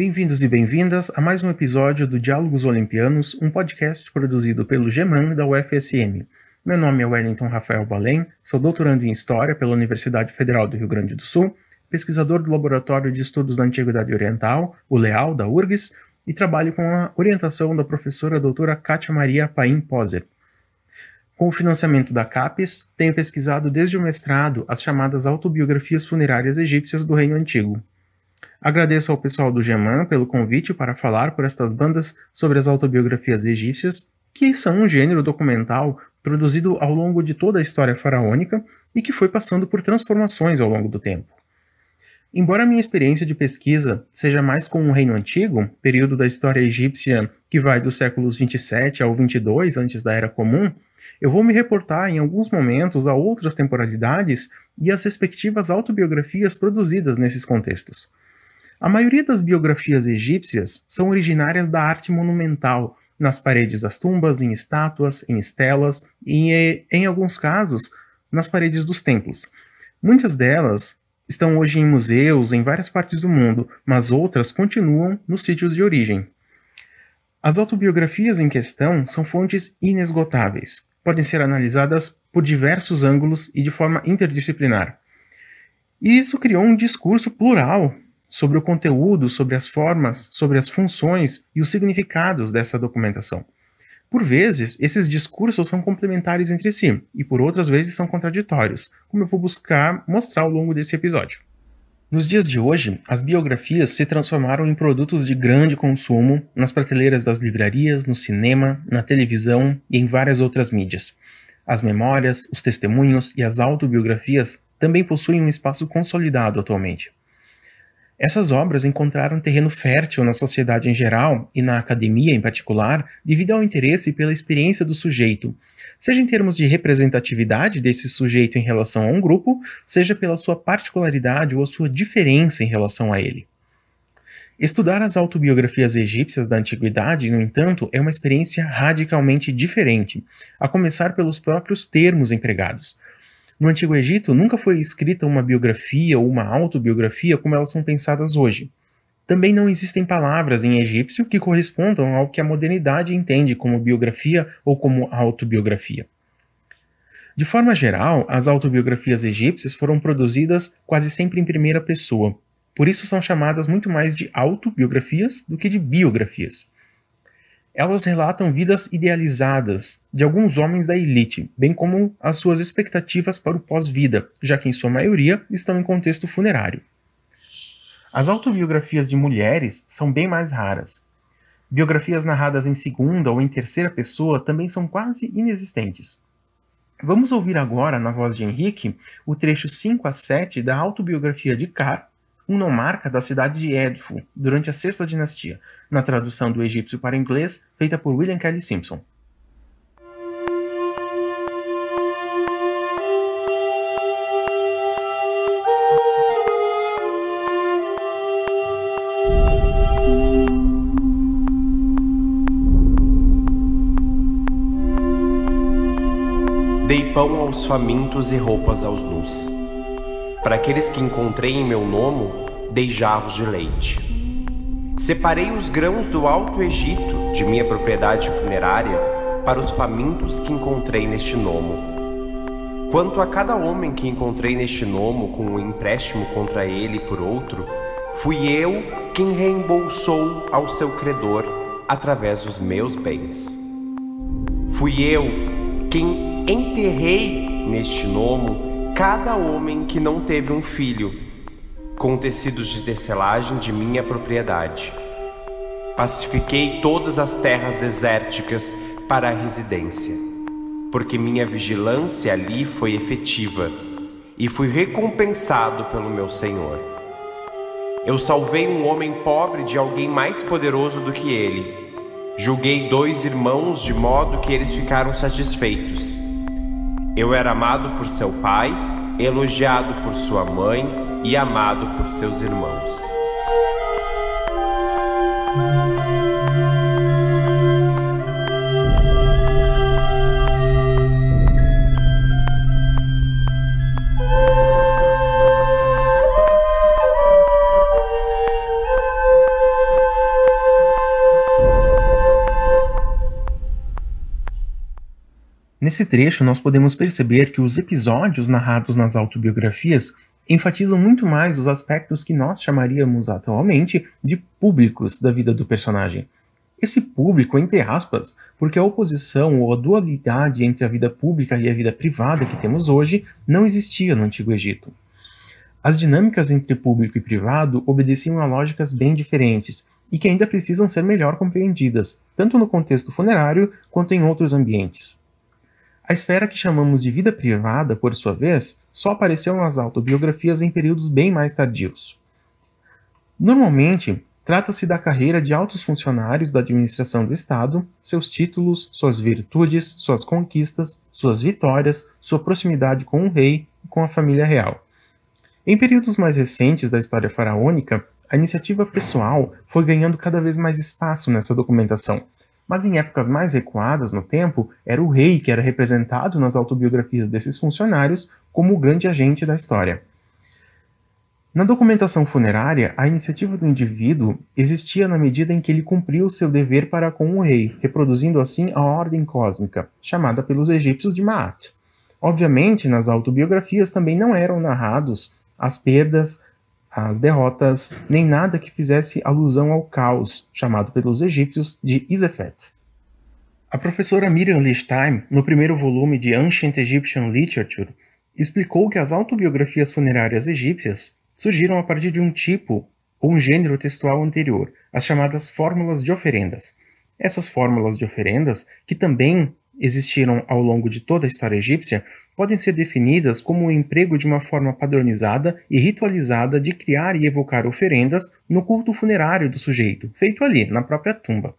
Bem-vindos e bem-vindas a mais um episódio do Diálogos Olimpianos, um podcast produzido pelo GEMAN da UFSM. Meu nome é Wellington Rafael Balém, sou doutorando em História pela Universidade Federal do Rio Grande do Sul, pesquisador do Laboratório de Estudos da Antiguidade Oriental, o LEAL, da URGS, e trabalho com a orientação da professora doutora Kátia Maria Paim Poser. Com o financiamento da CAPES, tenho pesquisado desde o mestrado as chamadas autobiografias funerárias egípcias do Reino Antigo. Agradeço ao pessoal do Geman pelo convite para falar por estas bandas sobre as autobiografias egípcias, que são um gênero documental produzido ao longo de toda a história faraônica e que foi passando por transformações ao longo do tempo. Embora a minha experiência de pesquisa seja mais com o Reino Antigo, período da história egípcia que vai dos séculos 27 ao 22 antes da Era Comum, eu vou me reportar em alguns momentos a outras temporalidades e as respectivas autobiografias produzidas nesses contextos. A maioria das biografias egípcias são originárias da arte monumental, nas paredes das tumbas, em estátuas, em estelas e, em, alguns casos, nas paredes dos templos. Muitas delas estão hoje em museus em várias partes do mundo, mas outras continuam nos sítios de origem. As autobiografias em questão são fontes inesgotáveis. Podem ser analisadas por diversos ângulos e de forma interdisciplinar. E isso criou um discurso plural sobre o conteúdo, sobre as formas, sobre as funções e os significados dessa documentação. Por vezes, esses discursos são complementares entre si, e por outras vezes são contraditórios, como eu vou buscar mostrar ao longo desse episódio. Nos dias de hoje, as biografias se transformaram em produtos de grande consumo nas prateleiras das livrarias, no cinema, na televisão e em várias outras mídias. As memórias, os testemunhos e as autobiografias também possuem um espaço consolidado atualmente. Essas obras encontraram terreno fértil na sociedade em geral e na academia em particular, devido ao interesse pela experiência do sujeito, seja em termos de representatividade desse sujeito em relação a um grupo, seja pela sua particularidade ou sua diferença em relação a ele. Estudar as autobiografias egípcias da antiguidade, no entanto, é uma experiência radicalmente diferente, a começar pelos próprios termos empregados. No Antigo Egito, nunca foi escrita uma biografia ou uma autobiografia como elas são pensadas hoje. Também não existem palavras em egípcio que correspondam ao que a modernidade entende como biografia ou como autobiografia. De forma geral, as autobiografias egípcias foram produzidas quase sempre em primeira pessoa, por isso são chamadas muito mais de autobiografias do que de biografias. Elas relatam vidas idealizadas de alguns homens da elite, bem como as suas expectativas para o pós-vida, já que em sua maioria estão em contexto funerário. As autobiografias de mulheres são bem mais raras. Biografias narradas em segunda ou em terceira pessoa também são quase inexistentes. Vamos ouvir agora, na voz de Henrique, o trecho 5 a 7 da autobiografia de Carr, nomarca da cidade de Edfu, durante a Sexta Dinastia, na tradução do egípcio para inglês feita por William Kelly Simpson. Dei pão aos famintos e roupas aos nus para aqueles que encontrei em meu nome, dei jarros de leite. Separei os grãos do Alto Egito, de minha propriedade funerária, para os famintos que encontrei neste nomo. Quanto a cada homem que encontrei neste nomo com um empréstimo contra ele por outro, fui eu quem reembolsou ao seu credor através dos meus bens. Fui eu quem enterrei neste nomo cada homem que não teve um filho, com tecidos de tecelagem de minha propriedade. Pacifiquei todas as terras desérticas para a residência, porque minha vigilância ali foi efetiva e fui recompensado pelo meu Senhor. Eu salvei um homem pobre de alguém mais poderoso do que ele. Julguei dois irmãos de modo que eles ficaram satisfeitos. Eu era amado por seu pai, elogiado por sua mãe e amado por seus irmãos. Nesse trecho, nós podemos perceber que os episódios narrados nas autobiografias enfatizam muito mais os aspectos que nós chamaríamos atualmente de públicos da vida do personagem. Esse público, entre aspas, porque a oposição ou a dualidade entre a vida pública e a vida privada que temos hoje não existia no Antigo Egito. As dinâmicas entre público e privado obedeciam a lógicas bem diferentes e que ainda precisam ser melhor compreendidas, tanto no contexto funerário quanto em outros ambientes. A esfera que chamamos de vida privada, por sua vez, só apareceu nas autobiografias em períodos bem mais tardios. Normalmente, trata-se da carreira de altos funcionários da administração do Estado, seus títulos, suas virtudes, suas conquistas, suas vitórias, sua proximidade com o rei e com a família real. Em períodos mais recentes da história faraônica, a iniciativa pessoal foi ganhando cada vez mais espaço nessa documentação, mas em épocas mais recuadas no tempo, era o rei que era representado nas autobiografias desses funcionários como o grande agente da história. Na documentação funerária, a iniciativa do indivíduo existia na medida em que ele cumpriu seu dever para com o rei, reproduzindo assim a ordem cósmica, chamada pelos egípcios de Maat. Obviamente, nas autobiografias também não eram narrados as perdas, as derrotas, nem nada que fizesse alusão ao caos, chamado pelos egípcios de Isefet. A professora Miriam Lichtheim, no primeiro volume de Ancient Egyptian Literature, explicou que as autobiografias funerárias egípcias surgiram a partir de um tipo ou um gênero textual anterior, as chamadas fórmulas de oferendas. Essas fórmulas de oferendas, que também existiram ao longo de toda a história egípcia podem ser definidas como o emprego de uma forma padronizada e ritualizada de criar e evocar oferendas no culto funerário do sujeito, feito ali, na própria tumba.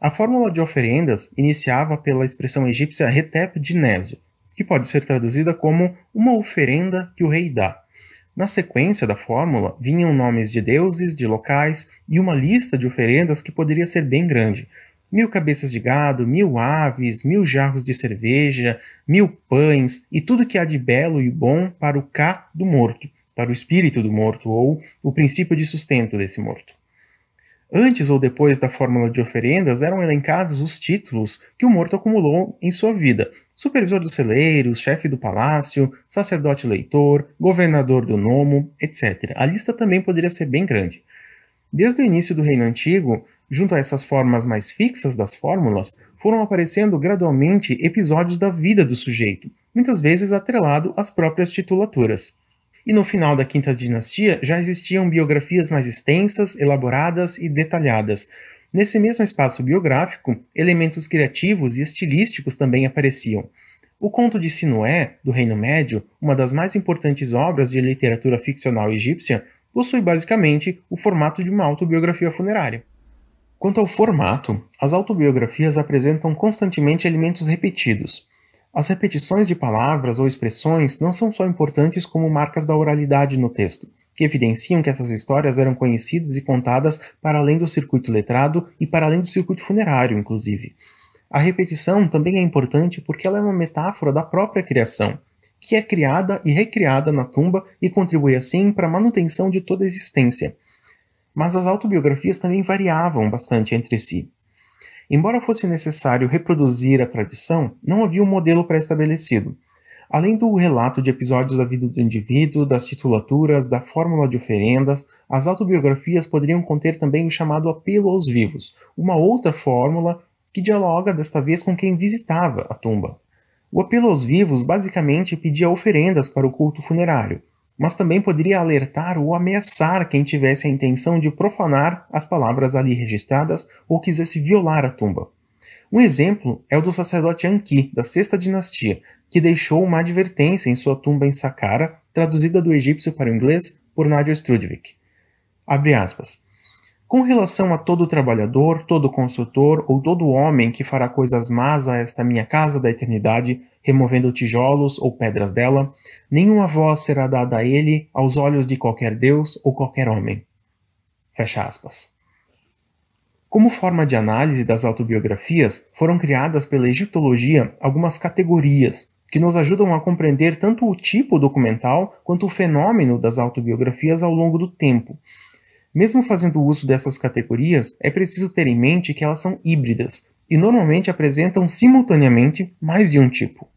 A fórmula de oferendas iniciava pela expressão egípcia retep dineso, que pode ser traduzida como uma oferenda que o rei dá. Na sequência da fórmula vinham nomes de deuses, de locais e uma lista de oferendas que poderia ser bem grande, mil cabeças de gado, mil aves, mil jarros de cerveja, mil pães e tudo que há de belo e bom para o cá do morto, para o espírito do morto ou o princípio de sustento desse morto. Antes ou depois da fórmula de oferendas eram elencados os títulos que o morto acumulou em sua vida: supervisor dos celeiros, chefe do palácio, sacerdote leitor, governador do nomo, etc. A lista também poderia ser bem grande. Desde o início do Reino Antigo, Junto a essas formas mais fixas das fórmulas, foram aparecendo gradualmente episódios da vida do sujeito, muitas vezes atrelado às próprias titulaturas. E no final da Quinta Dinastia já existiam biografias mais extensas, elaboradas e detalhadas. Nesse mesmo espaço biográfico, elementos criativos e estilísticos também apareciam. O Conto de Sinué, do Reino Médio, uma das mais importantes obras de literatura ficcional egípcia, possui basicamente o formato de uma autobiografia funerária. Quanto ao formato, as autobiografias apresentam constantemente elementos repetidos. As repetições de palavras ou expressões não são só importantes como marcas da oralidade no texto, que evidenciam que essas histórias eram conhecidas e contadas para além do circuito letrado e para além do circuito funerário, inclusive. A repetição também é importante porque ela é uma metáfora da própria criação, que é criada e recriada na tumba e contribui assim para a manutenção de toda a existência, mas as autobiografias também variavam bastante entre si. Embora fosse necessário reproduzir a tradição, não havia um modelo pré-estabelecido. Além do relato de episódios da vida do indivíduo, das titulaturas, da fórmula de oferendas, as autobiografias poderiam conter também o chamado apelo aos vivos, uma outra fórmula que dialoga desta vez com quem visitava a tumba. O apelo aos vivos basicamente pedia oferendas para o culto funerário, mas também poderia alertar ou ameaçar quem tivesse a intenção de profanar as palavras ali registradas ou quisesse violar a tumba. Um exemplo é o do sacerdote Anki, da Sexta Dinastia, que deixou uma advertência em sua tumba em Saqqara, traduzida do egípcio para o inglês por Nadir Strudwick. Abre aspas. Com relação a todo trabalhador, todo construtor ou todo homem que fará coisas más a esta minha casa da eternidade, removendo tijolos ou pedras dela, nenhuma voz será dada a ele aos olhos de qualquer Deus ou qualquer homem. Fecha aspas. Como forma de análise das autobiografias, foram criadas pela egiptologia algumas categorias que nos ajudam a compreender tanto o tipo documental quanto o fenômeno das autobiografias ao longo do tempo, mesmo fazendo uso dessas categorias, é preciso ter em mente que elas são híbridas e normalmente apresentam simultaneamente mais de um tipo.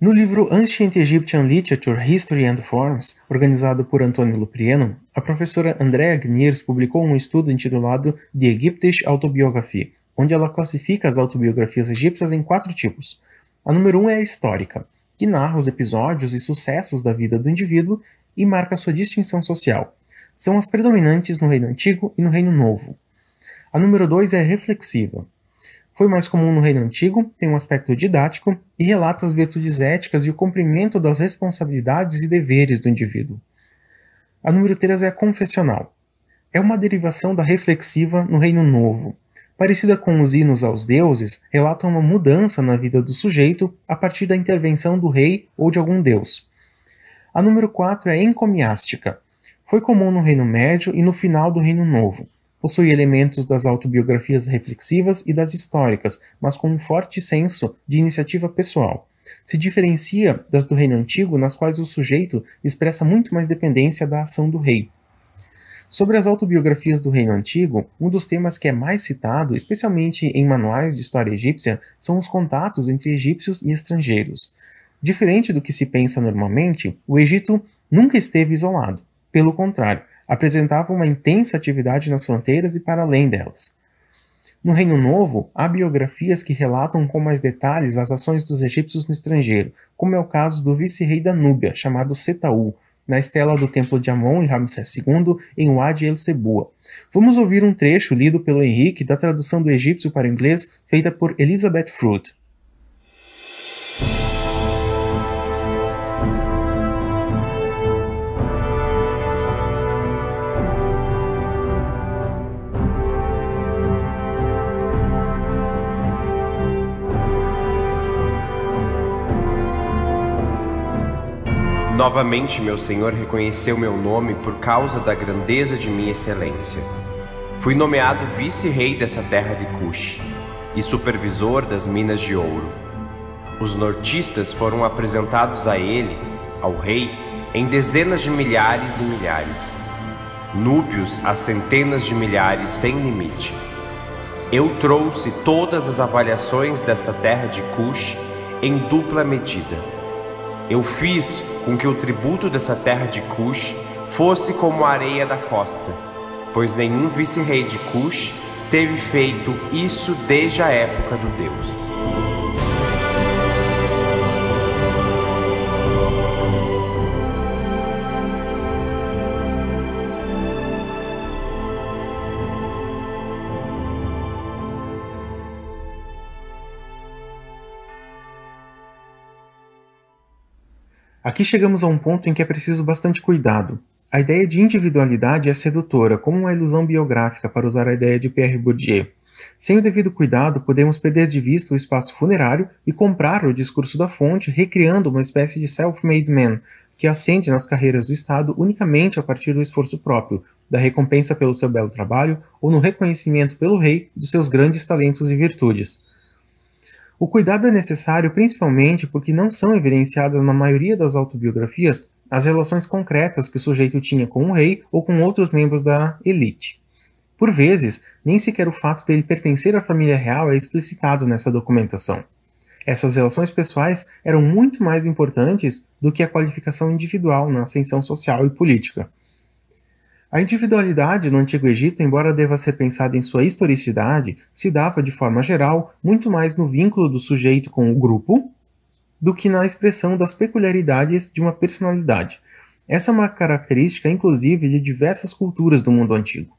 No livro Ancient Egyptian Literature, History and Forms, organizado por Antônio Luprieno, a professora Andrea Gniers publicou um estudo intitulado The Egyptish Autobiography, onde ela classifica as autobiografias egípcias em quatro tipos. A número um é a histórica, que narra os episódios e sucessos da vida do indivíduo e marca sua distinção social, são as predominantes no Reino Antigo e no Reino Novo. A número 2 é reflexiva. Foi mais comum no Reino Antigo, tem um aspecto didático e relata as virtudes éticas e o cumprimento das responsabilidades e deveres do indivíduo. A número 3 é a confessional. É uma derivação da reflexiva no Reino Novo. Parecida com os hinos aos deuses, relata uma mudança na vida do sujeito a partir da intervenção do rei ou de algum deus. A número 4 é encomiástica. Foi comum no Reino Médio e no final do Reino Novo. Possui elementos das autobiografias reflexivas e das históricas, mas com um forte senso de iniciativa pessoal. Se diferencia das do Reino Antigo, nas quais o sujeito expressa muito mais dependência da ação do rei. Sobre as autobiografias do Reino Antigo, um dos temas que é mais citado, especialmente em manuais de história egípcia, são os contatos entre egípcios e estrangeiros. Diferente do que se pensa normalmente, o Egito nunca esteve isolado. Pelo contrário, apresentava uma intensa atividade nas fronteiras e para além delas. No Reino Novo, há biografias que relatam com mais detalhes as ações dos egípcios no estrangeiro, como é o caso do vice-rei da Núbia, chamado Setaú, na estela do templo de Amon e Ramsés II, em Wadi el-Sebua. Vamos ouvir um trecho lido pelo Henrique da tradução do egípcio para o inglês feita por Elizabeth Fruit. Novamente, meu Senhor reconheceu meu nome por causa da grandeza de minha excelência. Fui nomeado vice-rei dessa terra de Cush e supervisor das minas de ouro. Os nortistas foram apresentados a ele, ao rei, em dezenas de milhares e milhares. Núbios a centenas de milhares sem limite. Eu trouxe todas as avaliações desta terra de Cush em dupla medida eu fiz com que o tributo dessa terra de Cush fosse como a areia da costa, pois nenhum vice-rei de Cush teve feito isso desde a época do Deus. Aqui chegamos a um ponto em que é preciso bastante cuidado. A ideia de individualidade é sedutora, como uma ilusão biográfica, para usar a ideia de Pierre Bourdieu. Sem o devido cuidado, podemos perder de vista o espaço funerário e comprar o discurso da fonte, recriando uma espécie de self-made man, que ascende nas carreiras do Estado unicamente a partir do esforço próprio, da recompensa pelo seu belo trabalho ou no reconhecimento pelo rei dos seus grandes talentos e virtudes. O cuidado é necessário principalmente porque não são evidenciadas na maioria das autobiografias as relações concretas que o sujeito tinha com o rei ou com outros membros da elite. Por vezes, nem sequer o fato dele pertencer à família real é explicitado nessa documentação. Essas relações pessoais eram muito mais importantes do que a qualificação individual na ascensão social e política. A individualidade no Antigo Egito, embora deva ser pensada em sua historicidade, se dava, de forma geral, muito mais no vínculo do sujeito com o grupo do que na expressão das peculiaridades de uma personalidade. Essa é uma característica, inclusive, de diversas culturas do mundo antigo.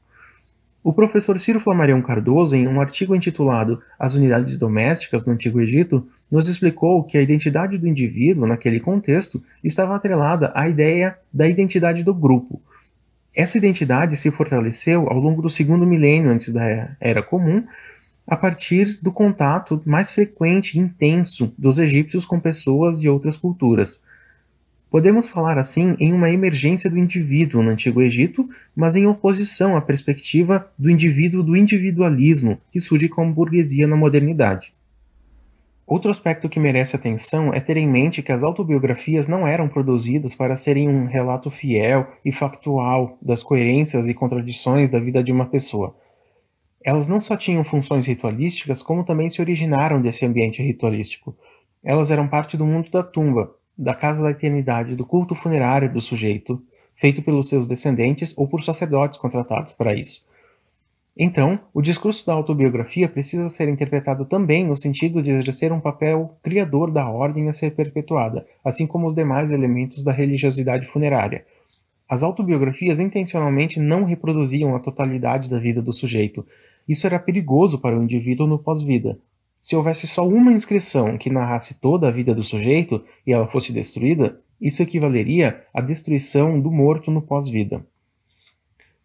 O professor Ciro Flamarion Cardoso, em um artigo intitulado As Unidades Domésticas no Antigo Egito, nos explicou que a identidade do indivíduo, naquele contexto, estava atrelada à ideia da identidade do grupo, essa identidade se fortaleceu ao longo do segundo milênio antes da Era Comum, a partir do contato mais frequente e intenso dos egípcios com pessoas de outras culturas. Podemos falar assim em uma emergência do indivíduo no Antigo Egito, mas em oposição à perspectiva do indivíduo do individualismo que surge como burguesia na modernidade. Outro aspecto que merece atenção é ter em mente que as autobiografias não eram produzidas para serem um relato fiel e factual das coerências e contradições da vida de uma pessoa. Elas não só tinham funções ritualísticas, como também se originaram desse ambiente ritualístico. Elas eram parte do mundo da tumba, da casa da eternidade, do culto funerário do sujeito, feito pelos seus descendentes ou por sacerdotes contratados para isso. Então, o discurso da autobiografia precisa ser interpretado também no sentido de exercer um papel criador da ordem a ser perpetuada, assim como os demais elementos da religiosidade funerária. As autobiografias intencionalmente não reproduziam a totalidade da vida do sujeito. Isso era perigoso para o indivíduo no pós-vida. Se houvesse só uma inscrição que narrasse toda a vida do sujeito e ela fosse destruída, isso equivaleria à destruição do morto no pós-vida.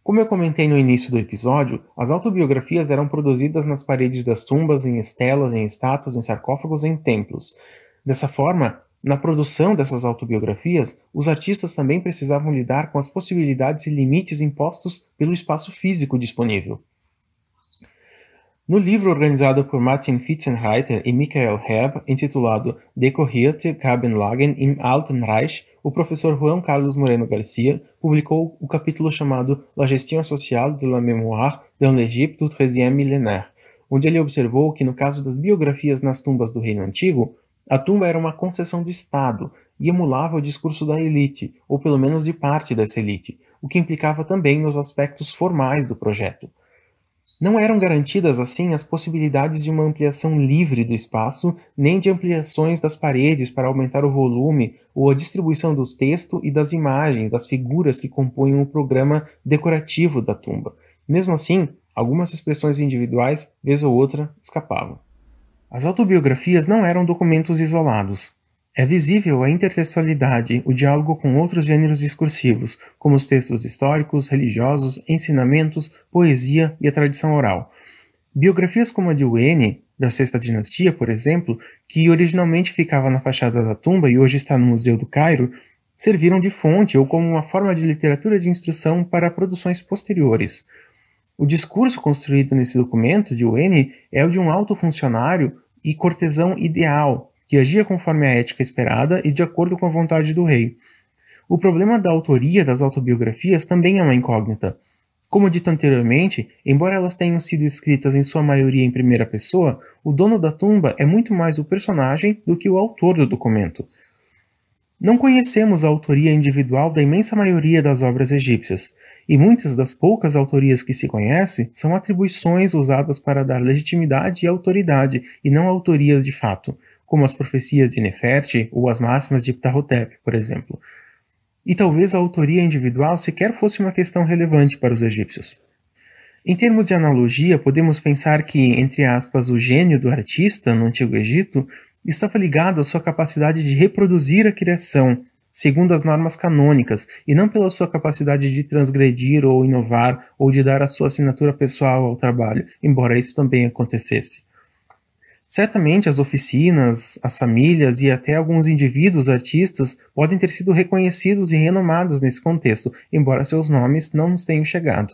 Como eu comentei no início do episódio, as autobiografias eram produzidas nas paredes das tumbas, em estelas, em estátuas, em sarcófagos, em templos. Dessa forma, na produção dessas autobiografias, os artistas também precisavam lidar com as possibilidades e limites impostos pelo espaço físico disponível. No livro organizado por Martin Fitzenreiter e Michael Herb, intitulado Decorrierte Kabenlagen im Alten Reich, o professor Juan Carlos Moreno Garcia publicou o capítulo chamado La Gestion Sociale de la Mémoire dans l'Égypte du XIIIe Millénaire, onde ele observou que, no caso das biografias nas tumbas do Reino Antigo, a tumba era uma concessão do Estado e emulava o discurso da elite, ou pelo menos de parte dessa elite, o que implicava também nos aspectos formais do projeto. Não eram garantidas assim as possibilidades de uma ampliação livre do espaço, nem de ampliações das paredes para aumentar o volume ou a distribuição do texto e das imagens, das figuras que compunham o programa decorativo da tumba. Mesmo assim, algumas expressões individuais, vez ou outra, escapavam. As autobiografias não eram documentos isolados, é visível a intertextualidade, o diálogo com outros gêneros discursivos, como os textos históricos, religiosos, ensinamentos, poesia e a tradição oral. Biografias como a de Wen, da Sexta Dinastia, por exemplo, que originalmente ficava na fachada da tumba e hoje está no Museu do Cairo, serviram de fonte ou como uma forma de literatura de instrução para produções posteriores. O discurso construído nesse documento de Wen é o de um alto funcionário e cortesão ideal, que agia conforme a ética esperada e de acordo com a vontade do rei. O problema da autoria das autobiografias também é uma incógnita. Como dito anteriormente, embora elas tenham sido escritas em sua maioria em primeira pessoa, o dono da tumba é muito mais o personagem do que o autor do documento. Não conhecemos a autoria individual da imensa maioria das obras egípcias, e muitas das poucas autorias que se conhece são atribuições usadas para dar legitimidade e autoridade, e não autorias de fato como as profecias de Neferti ou as máximas de Ptahotep, por exemplo. E talvez a autoria individual sequer fosse uma questão relevante para os egípcios. Em termos de analogia, podemos pensar que, entre aspas, o gênio do artista no Antigo Egito estava ligado à sua capacidade de reproduzir a criação segundo as normas canônicas e não pela sua capacidade de transgredir ou inovar ou de dar a sua assinatura pessoal ao trabalho, embora isso também acontecesse. Certamente as oficinas, as famílias e até alguns indivíduos artistas podem ter sido reconhecidos e renomados nesse contexto, embora seus nomes não nos tenham chegado.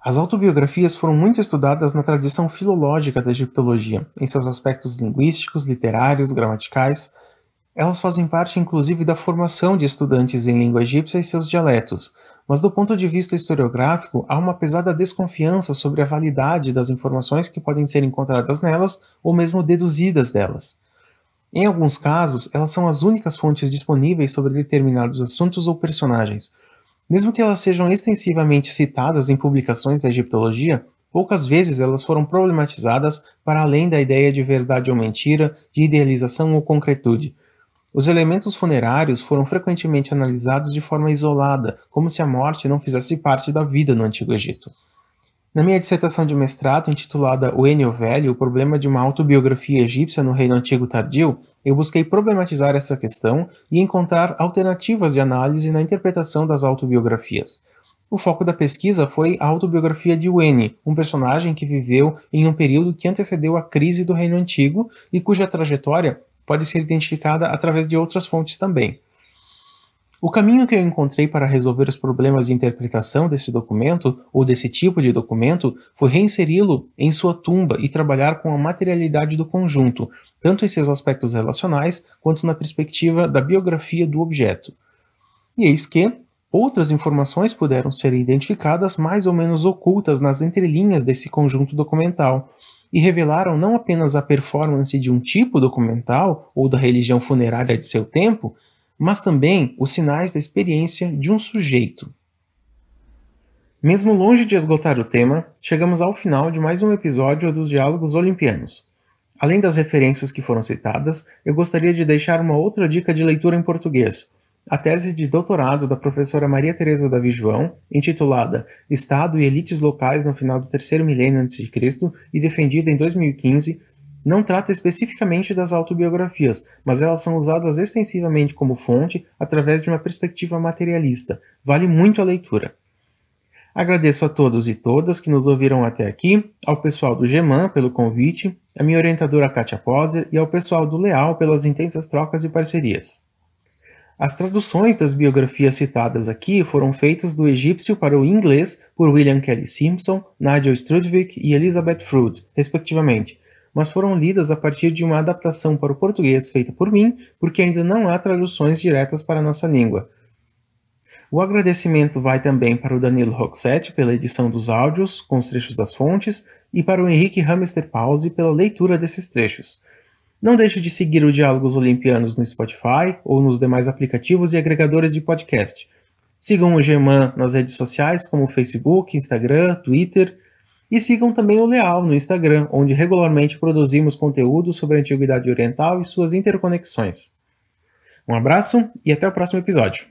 As autobiografias foram muito estudadas na tradição filológica da egiptologia, em seus aspectos linguísticos, literários, gramaticais. Elas fazem parte, inclusive, da formação de estudantes em língua egípcia e seus dialetos, mas do ponto de vista historiográfico, há uma pesada desconfiança sobre a validade das informações que podem ser encontradas nelas ou mesmo deduzidas delas. Em alguns casos, elas são as únicas fontes disponíveis sobre determinados assuntos ou personagens. Mesmo que elas sejam extensivamente citadas em publicações da egiptologia, poucas vezes elas foram problematizadas para além da ideia de verdade ou mentira, de idealização ou concretude, os elementos funerários foram frequentemente analisados de forma isolada, como se a morte não fizesse parte da vida no Antigo Egito. Na minha dissertação de mestrado, intitulada O Enio Velho, o problema de uma autobiografia egípcia no Reino Antigo Tardio, eu busquei problematizar essa questão e encontrar alternativas de análise na interpretação das autobiografias. O foco da pesquisa foi a autobiografia de Weni, um personagem que viveu em um período que antecedeu a crise do Reino Antigo e cuja trajetória pode ser identificada através de outras fontes também. O caminho que eu encontrei para resolver os problemas de interpretação desse documento, ou desse tipo de documento, foi reinseri-lo em sua tumba e trabalhar com a materialidade do conjunto, tanto em seus aspectos relacionais quanto na perspectiva da biografia do objeto. E eis que outras informações puderam ser identificadas mais ou menos ocultas nas entrelinhas desse conjunto documental, e revelaram não apenas a performance de um tipo documental ou da religião funerária de seu tempo, mas também os sinais da experiência de um sujeito. Mesmo longe de esgotar o tema, chegamos ao final de mais um episódio dos Diálogos Olimpianos. Além das referências que foram citadas, eu gostaria de deixar uma outra dica de leitura em português a tese de doutorado da professora Maria Teresa Davi João, intitulada Estado e Elites Locais no Final do Terceiro Milênio antes de Cristo e defendida em 2015, não trata especificamente das autobiografias, mas elas são usadas extensivamente como fonte através de uma perspectiva materialista. Vale muito a leitura. Agradeço a todos e todas que nos ouviram até aqui, ao pessoal do GEMAN pelo convite, à minha orientadora Kátia Poser e ao pessoal do Leal pelas intensas trocas e parcerias. As traduções das biografias citadas aqui foram feitas do egípcio para o inglês por William Kelly Simpson, Nigel Strudwick e Elizabeth Froude, respectivamente, mas foram lidas a partir de uma adaptação para o português feita por mim, porque ainda não há traduções diretas para a nossa língua. O agradecimento vai também para o Danilo Roxette pela edição dos áudios, com os trechos das fontes, e para o Henrique Hamster Pause pela leitura desses trechos. Não deixe de seguir o Diálogos Olimpianos no Spotify ou nos demais aplicativos e agregadores de podcast. Sigam o Germán nas redes sociais como Facebook, Instagram, Twitter e sigam também o Leal no Instagram, onde regularmente produzimos conteúdo sobre a Antiguidade Oriental e suas interconexões. Um abraço e até o próximo episódio.